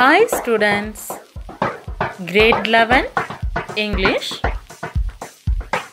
Hi students, grade 11 English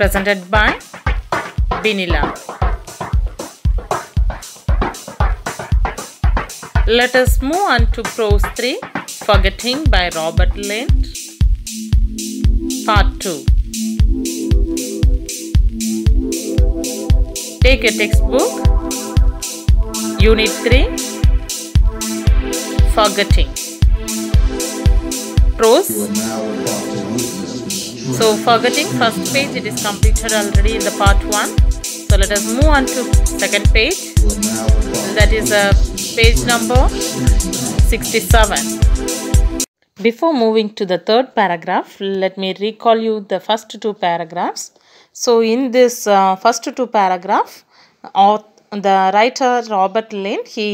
presented by Binila. Let us move on to prose 3 Forgetting by Robert Lent part 2. Take a textbook Unit 3 Forgetting prose. So forgetting first page it is completed already in the part 1. So let us move on to second page that is a uh, page number 67. Before moving to the third paragraph let me recall you the first two paragraphs. So in this uh, first two paragraph the writer Robert Lane he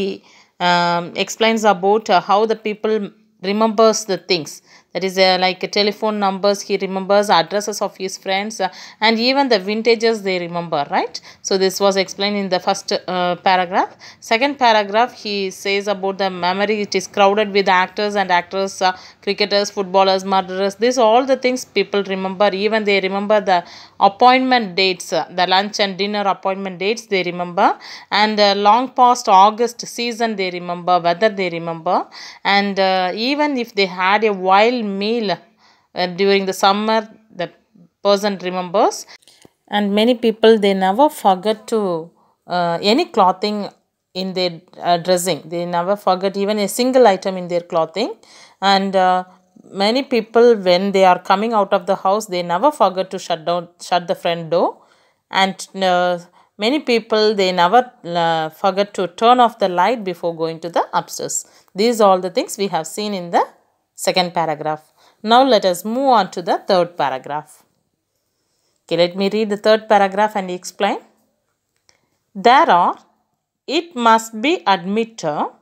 um, explains about uh, how the people remembers the things that is uh, like telephone numbers he remembers addresses of his friends uh, and even the vintages they remember right so this was explained in the first uh, paragraph second paragraph he says about the memory it is crowded with actors and actresses uh, cricketers footballers murderers This all the things people remember even they remember the appointment dates uh, the lunch and dinner appointment dates they remember and uh, long past august season they remember whether they remember and even if they had a wild meal uh, during the summer that person remembers and many people they never forget to uh, any clothing in their uh, dressing they never forget even a single item in their clothing and uh, many people when they are coming out of the house they never forget to shut down shut the front door and uh, many people they never uh, forget to turn off the light before going to the upstairs these are all the things we have seen in the second paragraph. Now let us move on to the third paragraph. Okay, let me read the third paragraph and explain. There are, it must be admitted,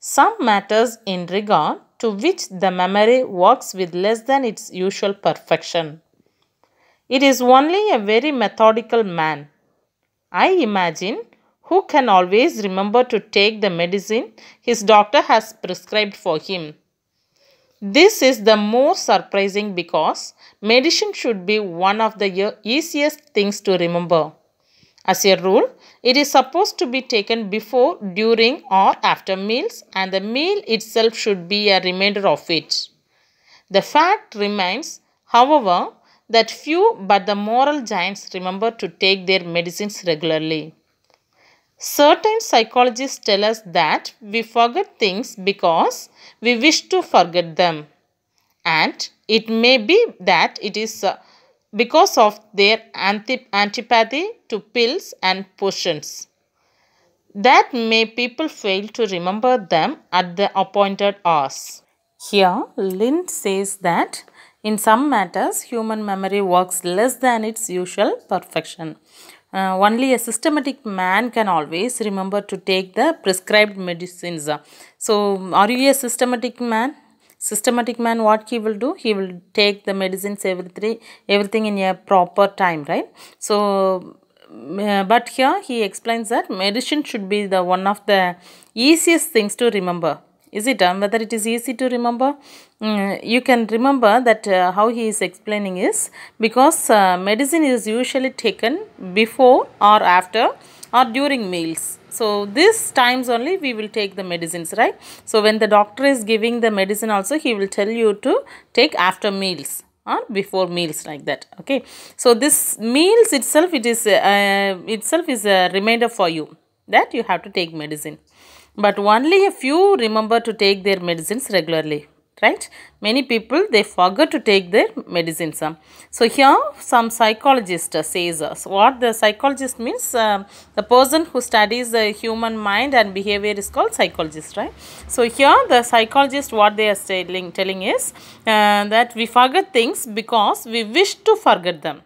some matters in regard to which the memory works with less than its usual perfection. It is only a very methodical man, I imagine, who can always remember to take the medicine his doctor has prescribed for him this is the more surprising because medicine should be one of the easiest things to remember. As a rule, it is supposed to be taken before, during or after meals and the meal itself should be a reminder of it. The fact remains, however, that few but the moral giants remember to take their medicines regularly. Certain psychologists tell us that we forget things because we wish to forget them. And it may be that it is uh, because of their antipathy to pills and potions. That may people fail to remember them at the appointed hours. Here, Lind says that in some matters, human memory works less than its usual perfection. Uh, only a systematic man can always remember to take the prescribed medicines. So, are you a systematic man? Systematic man, what he will do? He will take the medicines, everything, everything in a proper time, right? So, uh, but here he explains that medicine should be the one of the easiest things to remember is it done whether it is easy to remember mm, you can remember that uh, how he is explaining is because uh, medicine is usually taken before or after or during meals so this times only we will take the medicines, right? So when the doctor is giving the medicine also, he will tell you to take after meals or before meals like that okay so this meals itself it is uh, itself is a reminder for you that you have to take medicine but only a few remember to take their medicines regularly right many people they forget to take their medicines um. so here some psychologist uh, says us uh, what the psychologist means uh, the person who studies the human mind and behavior is called psychologist right so here the psychologist what they are telling telling is uh, that we forget things because we wish to forget them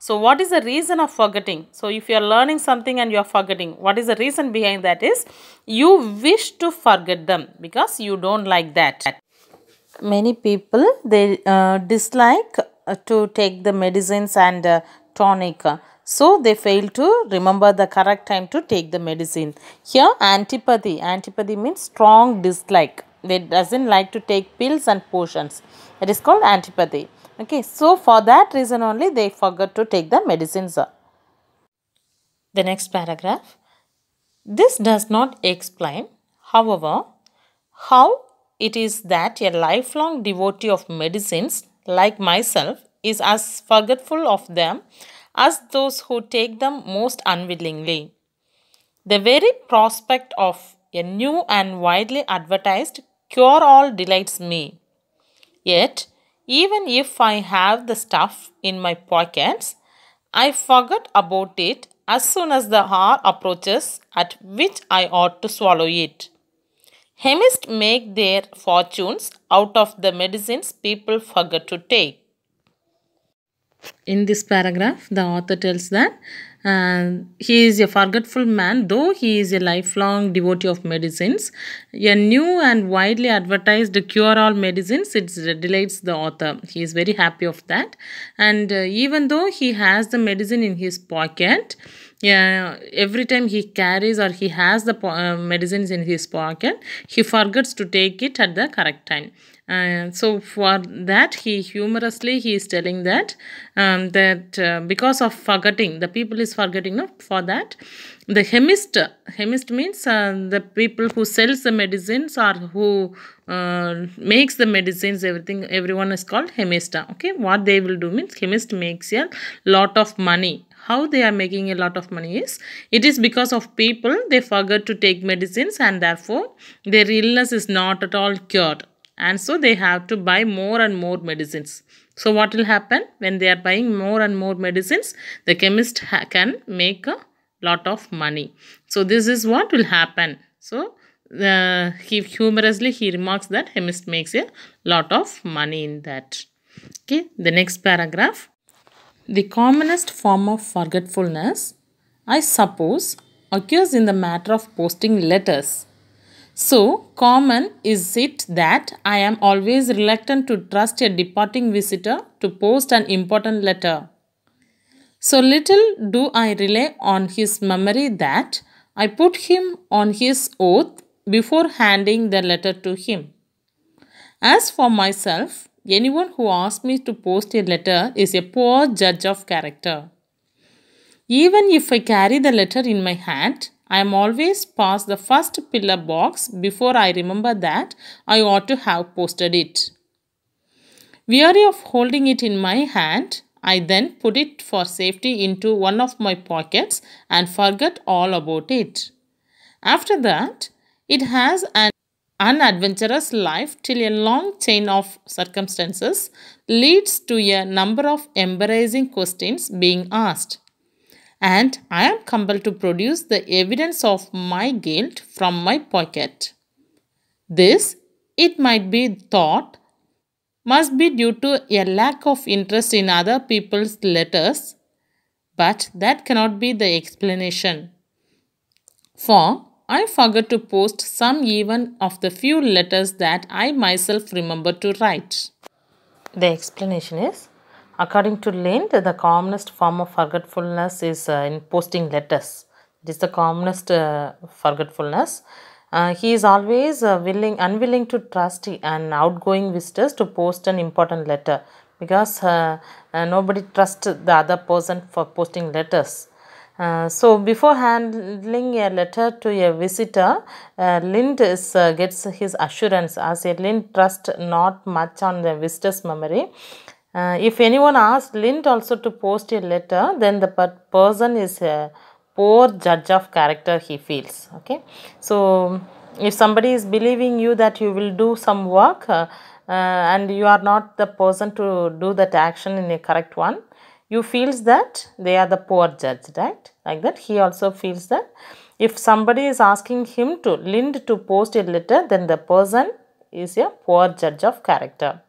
so what is the reason of forgetting? So if you are learning something and you are forgetting, what is the reason behind that is you wish to forget them because you don't like that. Many people, they uh, dislike uh, to take the medicines and uh, tonic. So they fail to remember the correct time to take the medicine. Here antipathy. Antipathy means strong dislike. They doesn't like to take pills and potions. It is called antipathy. Okay, so for that reason only they forgot to take the medicines. The next paragraph. This does not explain, however, how it is that a lifelong devotee of medicines like myself is as forgetful of them as those who take them most unwillingly. The very prospect of a new and widely advertised cure all delights me. Yet, even if I have the stuff in my pockets, I forget about it as soon as the hour approaches at which I ought to swallow it. Chemists make their fortunes out of the medicines people forget to take. In this paragraph, the author tells that and he is a forgetful man, though he is a lifelong devotee of medicines. A new and widely advertised cure-all medicines, it delights the author. He is very happy of that. And uh, even though he has the medicine in his pocket, yeah, uh, every time he carries or he has the uh, medicines in his pocket, he forgets to take it at the correct time. Uh, so for that, he humorously he is telling that um, that uh, because of forgetting, the people is forgetting. No, for that, the chemist chemist means uh, the people who sells the medicines or who uh, makes the medicines. Everything everyone is called chemist. Okay, what they will do means chemist makes a lot of money how they are making a lot of money is it is because of people they forget to take medicines and therefore their illness is not at all cured and so they have to buy more and more medicines. So what will happen when they are buying more and more medicines? The chemist can make a lot of money. So this is what will happen. So uh, he humorously he remarks that chemist makes a lot of money in that. Okay, the next paragraph. The commonest form of forgetfulness, I suppose, occurs in the matter of posting letters so, common is it that I am always reluctant to trust a departing visitor to post an important letter. So little do I rely on his memory that I put him on his oath before handing the letter to him. As for myself, anyone who asks me to post a letter is a poor judge of character. Even if I carry the letter in my hand, I am always past the first pillar box before I remember that I ought to have posted it. Weary of holding it in my hand, I then put it for safety into one of my pockets and forgot all about it. After that, it has an unadventurous life till a long chain of circumstances leads to a number of embarrassing questions being asked and I am compelled to produce the evidence of my guilt from my pocket. This, it might be thought, must be due to a lack of interest in other people's letters, but that cannot be the explanation. For I forgot to post some even of the few letters that I myself remember to write. The explanation is According to Lind, the commonest form of forgetfulness is uh, in posting letters. It is the commonest uh, forgetfulness. Uh, he is always uh, willing, unwilling to trust an outgoing visitors to post an important letter because uh, uh, nobody trusts the other person for posting letters. so before handling a letter to a visitor, Lind is, gets his assurance as a Lind trusts not much on the visitor's memory. Uh, if anyone asks Lind also to post a letter, then the per person is a poor judge of character he feels. Okay. So, if somebody is believing you that you will do some work uh, uh, and you are not the person to do that action in a correct one, you feels that they are the poor judge, right? Like that, he also feels that if somebody is asking him to Lind to post a letter, then the person is a poor judge of character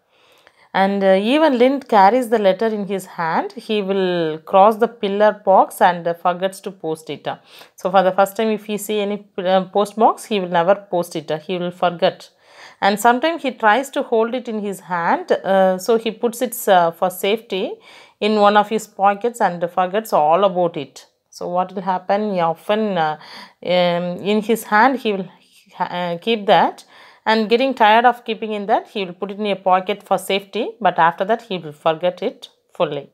and uh, even Lind carries the letter in his hand. He will cross the pillar box and uh, forgets to post it. So for the first time if he see any uh, post box, he will never post it. He will forget. And sometimes he tries to hold it in his hand. Uh, so he puts it uh, for safety in one of his pockets and forgets all about it. So what will happen? He often uh, um, in his hand he will keep that and getting tired of keeping in that he will put it in a pocket for safety but after that he will forget it fully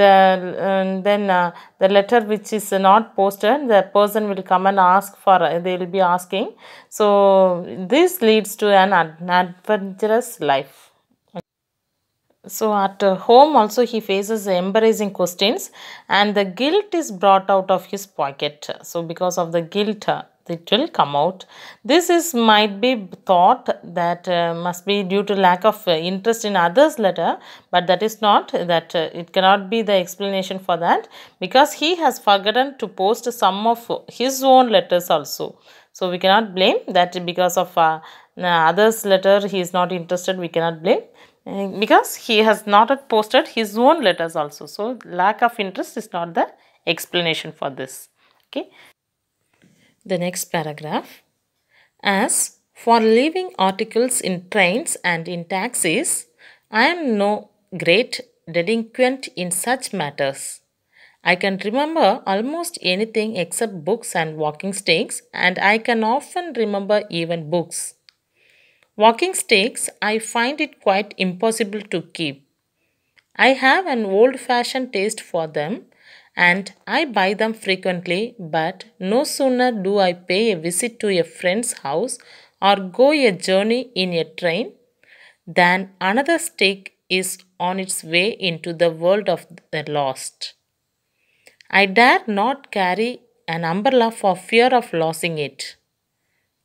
the uh, then uh, the letter which is not posted the person will come and ask for uh, they will be asking so this leads to an adventurous life so at home also he faces embarrassing questions and the guilt is brought out of his pocket so because of the guilt it will come out. This is might be thought that uh, must be due to lack of uh, interest in others letter but that is not that uh, it cannot be the explanation for that because he has forgotten to post some of his own letters also. So we cannot blame that because of uh, others letter he is not interested we cannot blame eh, because he has not posted his own letters also. So lack of interest is not the explanation for this. Okay. The next paragraph. As for leaving articles in trains and in taxis, I am no great delinquent in such matters. I can remember almost anything except books and walking sticks, and I can often remember even books. Walking sticks, I find it quite impossible to keep. I have an old fashioned taste for them, and I buy them frequently but no sooner do I pay a visit to a friend's house or go a journey in a train than another stick is on its way into the world of the lost. I dare not carry an umbrella for fear of losing it.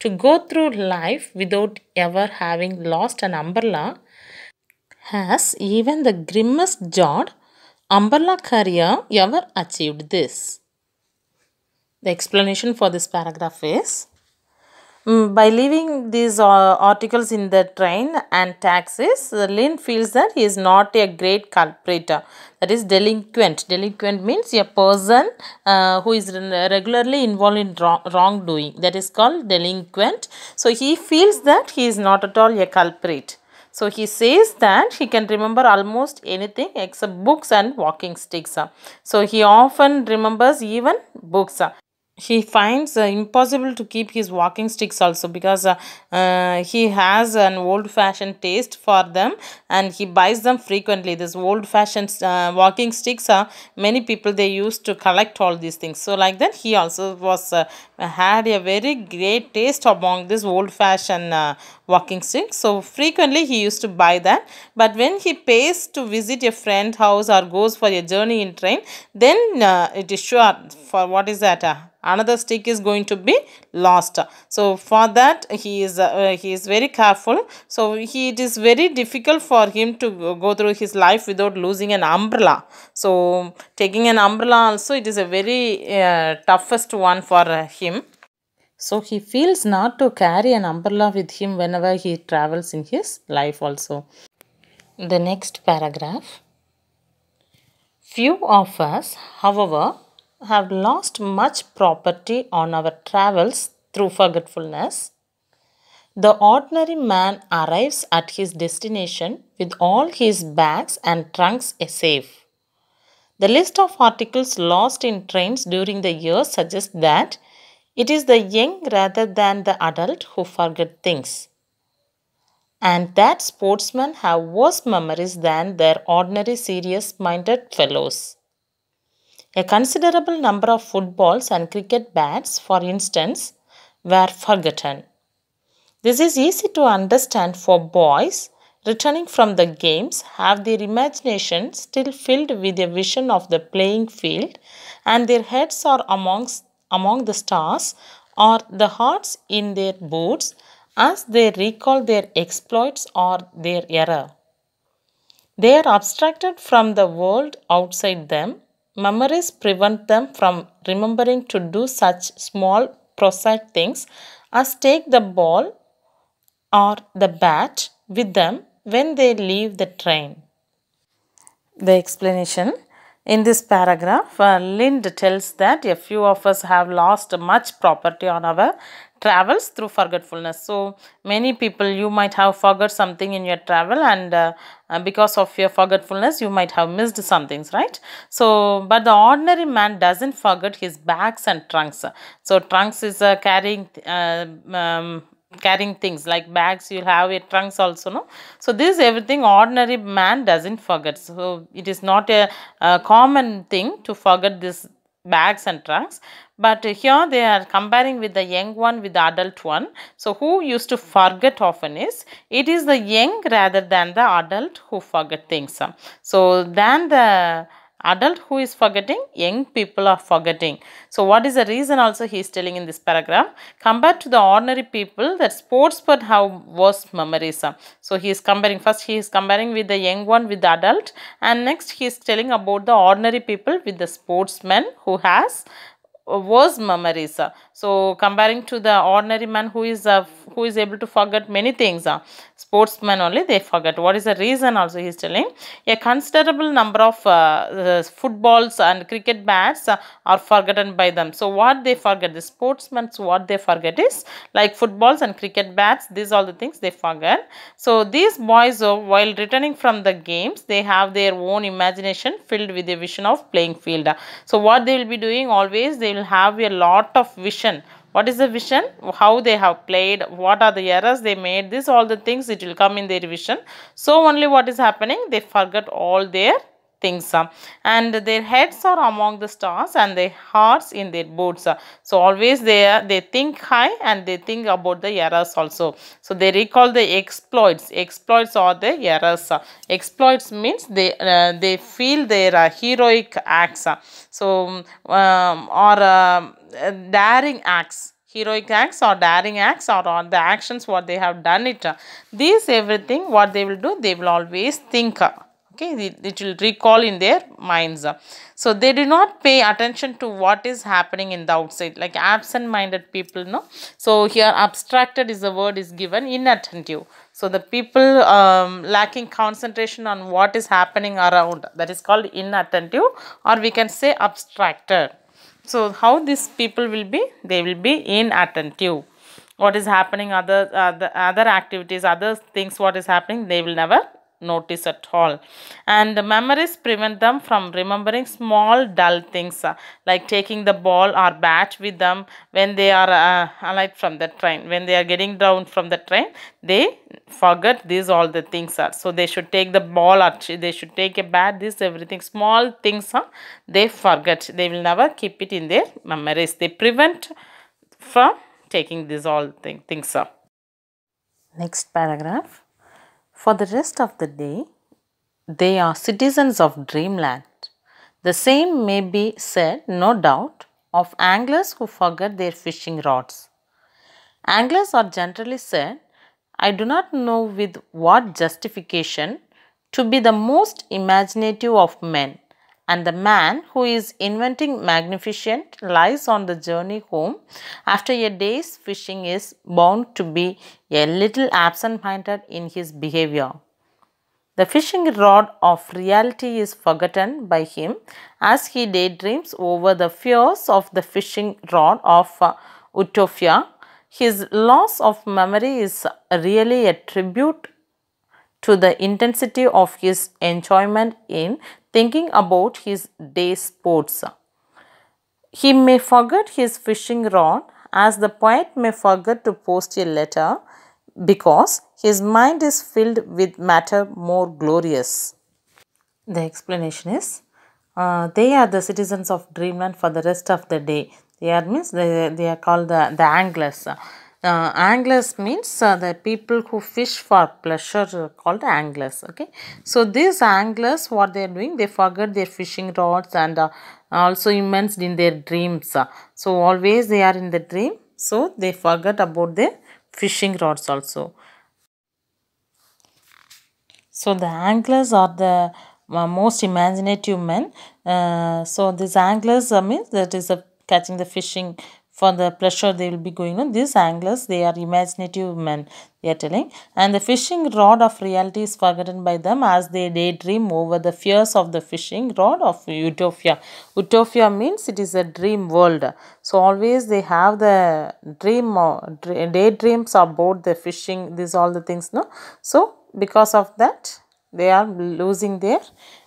To go through life without ever having lost an umbrella has even the grimmest jot Ambala Karya, ever achieved this? The explanation for this paragraph is mm, by leaving these uh, articles in the train and taxis, Lin feels that he is not a great culprit. That is delinquent. Delinquent means a person uh, who is regularly involved in wrong wrongdoing. That is called delinquent. So he feels that he is not at all a culprit. So he says that he can remember almost anything except books and walking sticks. So he often remembers even books he finds uh, impossible to keep his walking sticks also because uh, uh, he has an old fashioned taste for them and he buys them frequently this old fashioned uh, walking sticks are many people they used to collect all these things so like that he also was uh, had a very great taste among this old fashioned uh, walking stick so frequently he used to buy that but when he pays to visit a friend house or goes for a journey in train then uh, it is sure for what is that uh, another stick is going to be lost so for that he is uh, he is very careful so he it is very difficult for him to go through his life without losing an umbrella so taking an umbrella also it is a very uh, toughest one for him so he feels not to carry an umbrella with him whenever he travels in his life also. The next paragraph. Few of us, however, have lost much property on our travels through forgetfulness. The ordinary man arrives at his destination with all his bags and trunks safe. The list of articles lost in trains during the year suggests that it is the young rather than the adult who forget things. And that sportsmen have worse memories than their ordinary serious minded fellows. A considerable number of footballs and cricket bats, for instance, were forgotten. This is easy to understand for boys returning from the games have their imagination still filled with a vision of the playing field and their heads are amongst, among the stars or the hearts in their boots as they recall their exploits or their error. They are abstracted from the world outside them Memories prevent them from remembering to do such small prosaic things as take the ball or the bat with them when they leave the train. The explanation in this paragraph, uh, Lind tells that a few of us have lost much property on our travels through forgetfulness. So many people you might have forgot something in your travel and uh, uh, because of your forgetfulness you might have missed some things right. So but the ordinary man doesn't forget his bags and trunks. So trunks is uh, carrying uh, um, carrying things like bags you'll have a trunks also no so this everything ordinary man doesn't forget so it is not a, a common thing to forget this bags and trunks but here they are comparing with the young one with the adult one so who used to forget often is it is the young rather than the adult who forget things so than the adult who is forgetting young people are forgetting so what is the reason also he is telling in this paragraph compared to the ordinary people that sportsmen have worse memories so he is comparing first he is comparing with the young one with the adult and next he is telling about the ordinary people with the sportsman who has was Marisa. So comparing to the ordinary man who is uh, who is able to forget many things, uh, sportsmen only they forget. What is the reason also he is telling? A considerable number of uh, footballs and cricket bats uh, are forgotten by them. So what they forget, the sportsmen what they forget is like footballs and cricket bats, these are the things they forget. So these boys uh, while returning from the games, they have their own imagination filled with the vision of playing field. So what they will be doing always, they will have a lot of vision what is the vision how they have played what are the errors they made this all the things it will come in their vision so only what is happening they forget all their things and their heads are among the stars and their hearts in their boats so always they are, they think high and they think about the errors also so they recall the exploits exploits are the errors exploits means they uh, they feel their uh, heroic acts so um, or um, uh, daring acts heroic acts or daring acts or, the actions what they have done it these everything what they will do they will always think okay it will recall in their minds so they do not pay attention to what is happening in the outside like absent minded people no so here abstracted is the word is given inattentive so the people um, lacking concentration on what is happening around that is called inattentive or we can say abstracted so how these people will be they will be inattentive what is happening other uh, the other activities other things what is happening they will never notice at all. And the memories prevent them from remembering small dull things uh, like taking the ball or bat with them when they are uh, like from the train. When they are getting down from the train, they forget these all the things are. Uh, so they should take the ball or they should take a bat, this everything. Small things uh, they forget. They will never keep it in their memories. They prevent from taking these all thing, things up. Uh. Next paragraph. For the rest of the day, they are citizens of dreamland. The same may be said, no doubt, of anglers who forget their fishing rods. Anglers are generally said, I do not know with what justification, to be the most imaginative of men and the man who is inventing magnificent lies on the journey home. After a day's fishing is bound to be a little absent-minded in his behavior. The fishing rod of reality is forgotten by him as he daydreams over the fears of the fishing rod of uh, utopia. His loss of memory is really a tribute to the intensity of his enjoyment in thinking about his day sports. He may forget his fishing rod as the poet may forget to post a letter because his mind is filled with matter more glorious. The explanation is uh, they are the citizens of dreamland for the rest of the day. They are means they, they are called the, the anglers uh, anglers means uh, the people who fish for pleasure uh, called anglers okay so these anglers what they are doing they forget their fishing rods and uh, also immersed in their dreams uh. so always they are in the dream so they forget about their fishing rods also so the anglers are the uh, most imaginative men so these anglers uh, means that is a catching the fishing for the pleasure they will be going on. These anglers, they are imaginative men, they are telling. And the fishing rod of reality is forgotten by them as they daydream over the fears of the fishing rod of utopia. Utopia means it is a dream world. So always they have the dream or uh, daydreams about the fishing, these all the things, no? So because of that, they are losing their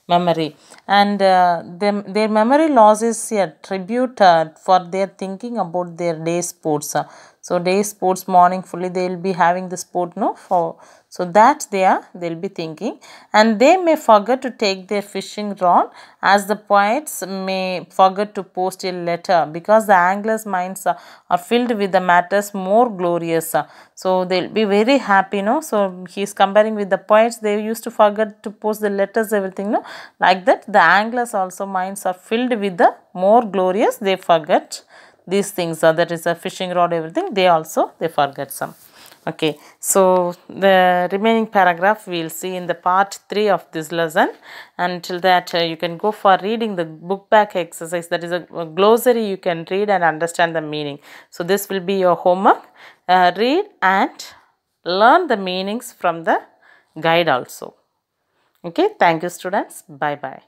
memory and uh, them, their memory loss is a tribute uh, for their thinking about their day sports. Uh. so day sports morning fully they will be having the sport no for so that they are, they'll be thinking and they may forget to take their fishing rod as the poets may forget to post a letter because the angler's minds are filled with the matters more glorious. So they'll be very happy, no? So he's comparing with the poets, they used to forget to post the letters, everything, no? Like that, the anglers also minds are filled with the more glorious, they forget these things, uh, that is a uh, fishing rod, everything, they also, they forget some. Okay, so the remaining paragraph we will see in the part 3 of this lesson. Until that, uh, you can go for reading the book back exercise. That is a, a, glossary you can read and understand the meaning. So, this will be your homework. Uh, read and learn the meanings from the guide also. Okay, thank you students. Bye-bye.